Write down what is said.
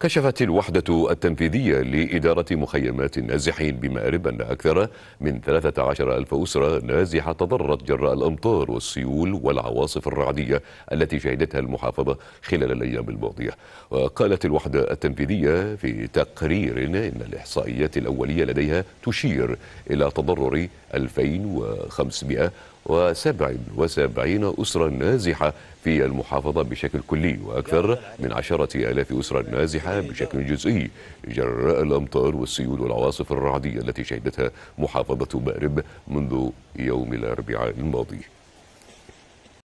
كشفت الوحدة التنفيذية لإدارة مخيمات النازحين بمأرب أن أكثر من 13 ألف أسرة نازحة تضررت جراء الأمطار والسيول والعواصف الرعدية التي شهدتها المحافظة خلال الأيام الماضية وقالت الوحدة التنفيذية في تقرير إن الإحصائيات الأولية لديها تشير إلى تضرر 2500 وسبعين أسرة نازحة في المحافظة بشكل كلي وأكثر من عشرة آلاف أسرة نازحة بشكل جزئي جراء الأمطار والسيول والعواصف الرعدية التي شهدتها محافظة مأرب منذ يوم الأربعاء الماضي